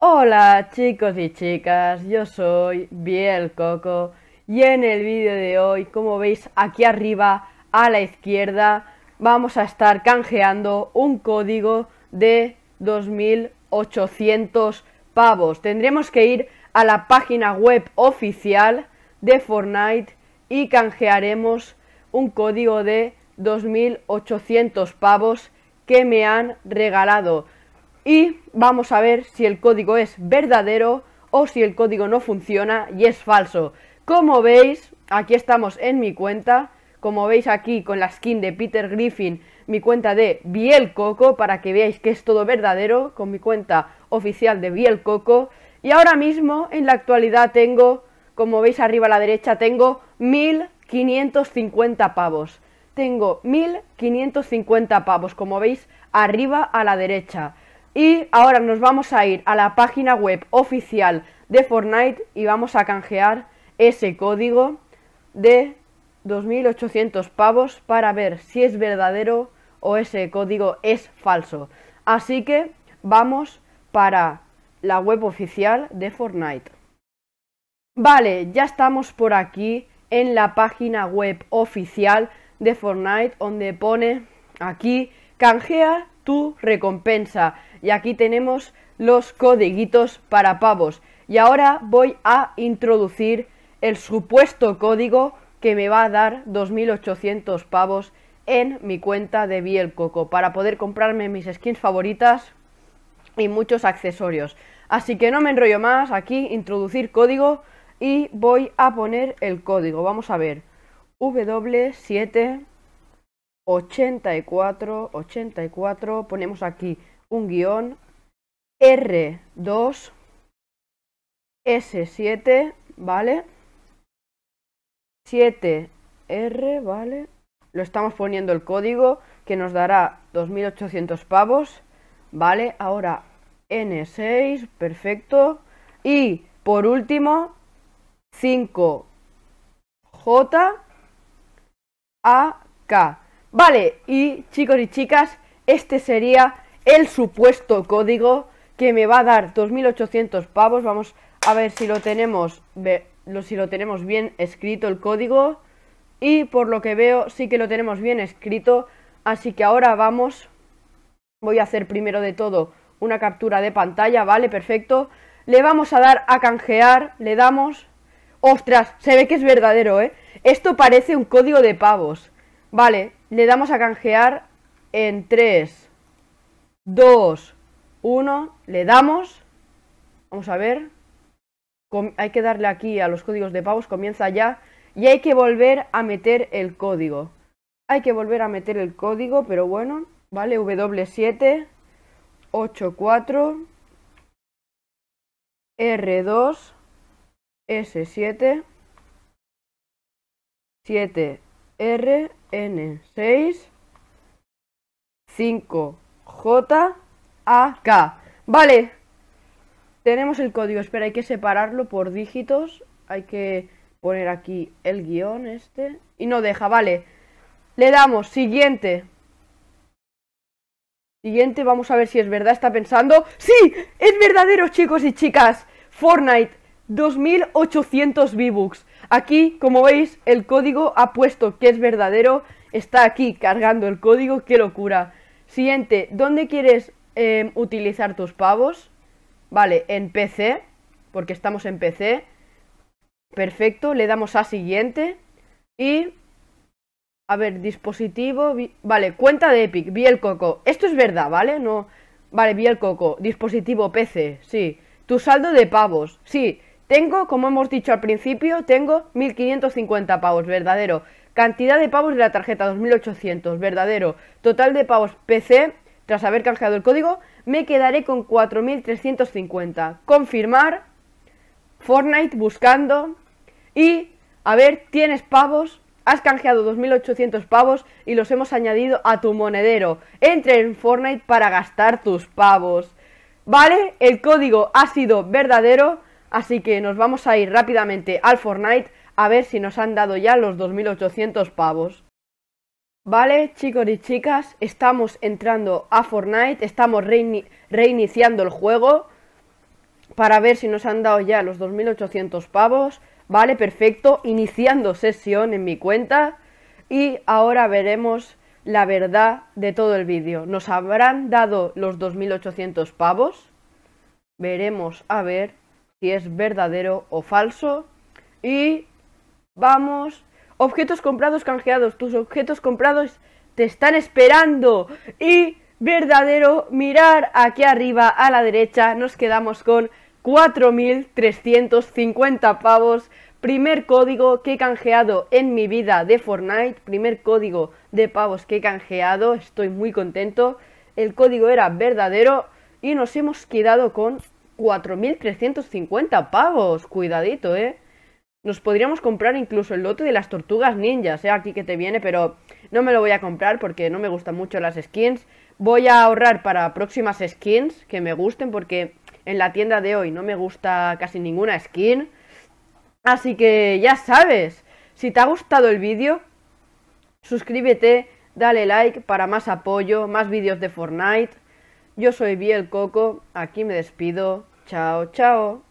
Hola chicos y chicas, yo soy Biel Coco y en el vídeo de hoy, como veis aquí arriba a la izquierda, vamos a estar canjeando un código de 2800 pavos. Tendremos que ir a la página web oficial de Fortnite y canjearemos un código de 2800 pavos que me han regalado y vamos a ver si el código es verdadero o si el código no funciona y es falso. Como veis, aquí estamos en mi cuenta, como veis aquí con la skin de Peter Griffin, mi cuenta de Bielcoco para que veáis que es todo verdadero, con mi cuenta oficial de Bielcoco Coco. Y ahora mismo, en la actualidad, tengo, como veis arriba a la derecha, tengo 1550 pavos. Tengo 1550 pavos, como veis arriba a la derecha. Y ahora nos vamos a ir a la página web oficial de Fortnite y vamos a canjear ese código de 2.800 pavos para ver si es verdadero o ese código es falso. Así que vamos para la web oficial de Fortnite. Vale, ya estamos por aquí en la página web oficial de Fortnite donde pone aquí canjea tu recompensa y aquí tenemos los codiguitos para pavos. Y ahora voy a introducir el supuesto código que me va a dar 2.800 pavos en mi cuenta de Bielcoco para poder comprarme mis skins favoritas y muchos accesorios. Así que no me enrollo más, aquí introducir código y voy a poner el código. Vamos a ver. W7 84 ponemos aquí un guión, R2, S7, ¿vale? 7R, ¿vale? Lo estamos poniendo el código que nos dará 2.800 pavos, ¿vale? Ahora N6, perfecto. Y por último, 5J AK. Vale, y chicos y chicas, este sería el supuesto código que me va a dar 2800 pavos. Vamos a ver si lo tenemos si lo tenemos bien escrito el código y por lo que veo sí que lo tenemos bien escrito, así que ahora vamos voy a hacer primero de todo una captura de pantalla, vale, perfecto. Le vamos a dar a canjear, le damos Ostras, se ve que es verdadero, ¿eh? Esto parece un código de pavos. Vale, le damos a canjear en 3, 2, 1, le damos. Vamos a ver. hay que darle aquí a los códigos de pavos, comienza ya. Y hay que volver a meter el código. Hay que volver a meter el código, pero bueno, vale, W7, 4, R2, S7, 7, R, N6, 5, J-A-K. Vale. Tenemos el código. Espera, hay que separarlo por dígitos. Hay que poner aquí el guión este. Y no deja, vale. Le damos siguiente. Siguiente, vamos a ver si es verdad. Está pensando. ¡Sí! Es verdadero, chicos y chicas. Fortnite. 2800 V-Bucks. Aquí, como veis, el código ha puesto que es verdadero. Está aquí cargando el código. ¡Qué locura! Siguiente, ¿dónde quieres em, utilizar tus pavos? Vale, en PC, porque estamos en PC. Perfecto, le damos a siguiente. Y... A ver, dispositivo... vale, cuenta de Epic, vi el coco. Esto es verdad, ¿vale? No... Vale, vi el coco. Dispositivo PC, sí. Tu saldo de pavos, sí. Tengo, como hemos dicho al principio, tengo 1550 pavos, verdadero. Cantidad de pavos de la tarjeta 2800, verdadero. Total de pavos PC, tras haber canjeado el código, me quedaré con 4350. Confirmar. Fortnite buscando. Y, a ver, tienes pavos. Has canjeado 2800 pavos y los hemos añadido a tu monedero. Entra en Fortnite para gastar tus pavos. ¿Vale? El código ha sido verdadero. Así que nos vamos a ir rápidamente al Fortnite a ver si nos han dado ya los 2.800 pavos. Vale, chicos y chicas, estamos entrando a Fortnite, estamos reiniciando el juego para ver si nos han dado ya los 2.800 pavos. Vale, perfecto, iniciando sesión en mi cuenta y ahora veremos la verdad de todo el vídeo. ¿Nos habrán dado los 2.800 pavos? Veremos a ver si es verdadero o falso. Y Vamos. Objetos comprados, canjeados. Tus objetos comprados te están esperando. Y verdadero, mirar aquí arriba a la derecha. Nos quedamos con 4.350 pavos. Primer código que he canjeado en mi vida de Fortnite. Primer código de pavos que he canjeado. Estoy muy contento. El código era verdadero. Y nos hemos quedado con 4.350 pavos. Cuidadito, ¿eh? Nos podríamos comprar incluso el lote de las tortugas ninjas, eh, aquí que te viene, pero no me lo voy a comprar porque no me gustan mucho las skins. Voy a ahorrar para próximas skins que me gusten porque en la tienda de hoy no me gusta casi ninguna skin. Así que ya sabes, si te ha gustado el vídeo, suscríbete, dale like para más apoyo, más vídeos de Fortnite. Yo soy Biel Coco, aquí me despido. Chao, chao.